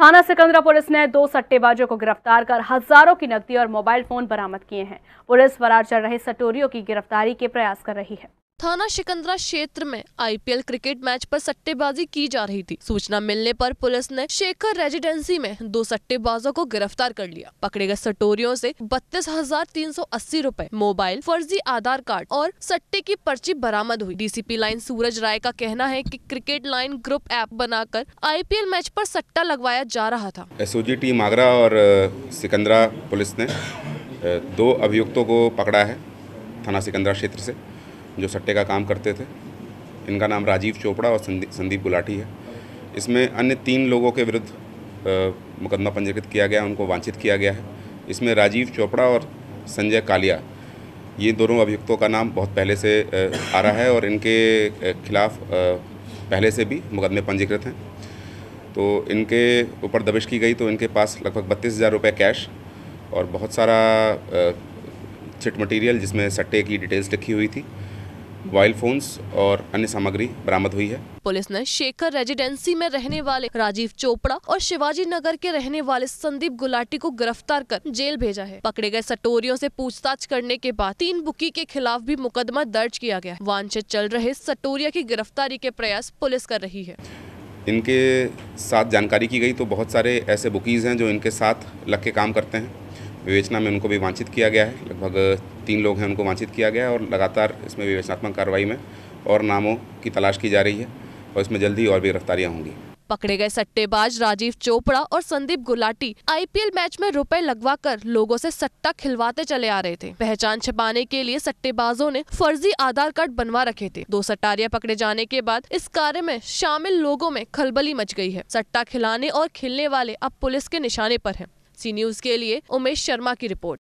थाना सिकंदरा पुलिस ने दो सट्टेबाजों को गिरफ्तार कर हजारों की नकदी और मोबाइल फोन बरामद किए हैं पुलिस फरार चल रहे सटोरियों की गिरफ्तारी के प्रयास कर रही है थाना शिकंदरा क्षेत्र में आईपीएल क्रिकेट मैच पर सट्टेबाजी की जा रही थी सूचना मिलने पर पुलिस ने शेखर रेजिडेंसी में दो सट्टेबाजों को गिरफ्तार कर लिया पकड़े गए सटोरियों से बत्तीस हजार तीन सौ अस्सी रूपए मोबाइल फर्जी आधार कार्ड और सट्टे की पर्ची बरामद हुई डीसीपी लाइन सूरज राय का कहना है की क्रिकेट लाइन ग्रुप ऐप बनाकर आईपीएल मैच आरोप सट्टा लगवाया जा रहा था एस टीम आगरा और सिकंदरा पुलिस ने दो अभियुक्तों को पकड़ा है थाना सिकंदरा क्षेत्र ऐसी जो सट्टे का काम करते थे इनका नाम राजीव चोपड़ा और संदीप गुलाटी है इसमें अन्य तीन लोगों के विरुद्ध मुकदमा पंजीकृत किया गया उनको वांछित किया गया है इसमें राजीव चोपड़ा और संजय कालिया ये दोनों अभियुक्तों का नाम बहुत पहले से आ रहा है और इनके खिलाफ पहले से भी मुकदमे पंजीकृत हैं तो इनके ऊपर दबिश की गई तो इनके पास लगभग बत्तीस हज़ार रुपये कैश और बहुत सारा चिट मटेरियल जिसमें सट्टे की डिटेल्स लिखी हुई थी मोबाइल फोन्स और अन्य सामग्री बरामद हुई है पुलिस ने शेखर रेजिडेंसी में रहने वाले राजीव चोपड़ा और शिवाजी नगर के रहने वाले संदीप गुलाटी को गिरफ्तार कर जेल भेजा है पकड़े गए सटोरियों से पूछताछ करने के बाद तीन बुकी के खिलाफ भी मुकदमा दर्ज किया गया वांछित चल रहे सटोरिया की गिरफ्तारी के प्रयास पुलिस कर रही है इनके साथ जानकारी की गई तो बहुत सारे ऐसे बुकीज़ हैं जो इनके साथ लग के काम करते हैं विवेचना में उनको भी वांछित किया गया है लगभग तीन लोग हैं उनको वांछित किया गया है और लगातार इसमें विवेचनात्मक कार्रवाई में और नामों की तलाश की जा रही है और इसमें जल्दी और भी गिरफ्तारियाँ होंगी पकड़े गए सट्टेबाज राजीव चोपड़ा और संदीप गुलाटी आईपीएल मैच में रुपए लगवा कर लोगो सट्टा खिलवाते चले आ रहे थे पहचान छिपाने के लिए सट्टेबाजों ने फर्जी आधार कार्ड बनवा रखे थे दो सट्टारिया पकड़े जाने के बाद इस कार्य में शामिल लोगों में खलबली मच गई है सट्टा खिलाने और खेलने वाले अब पुलिस के निशाने आरोप है सी न्यूज के लिए उमेश शर्मा की रिपोर्ट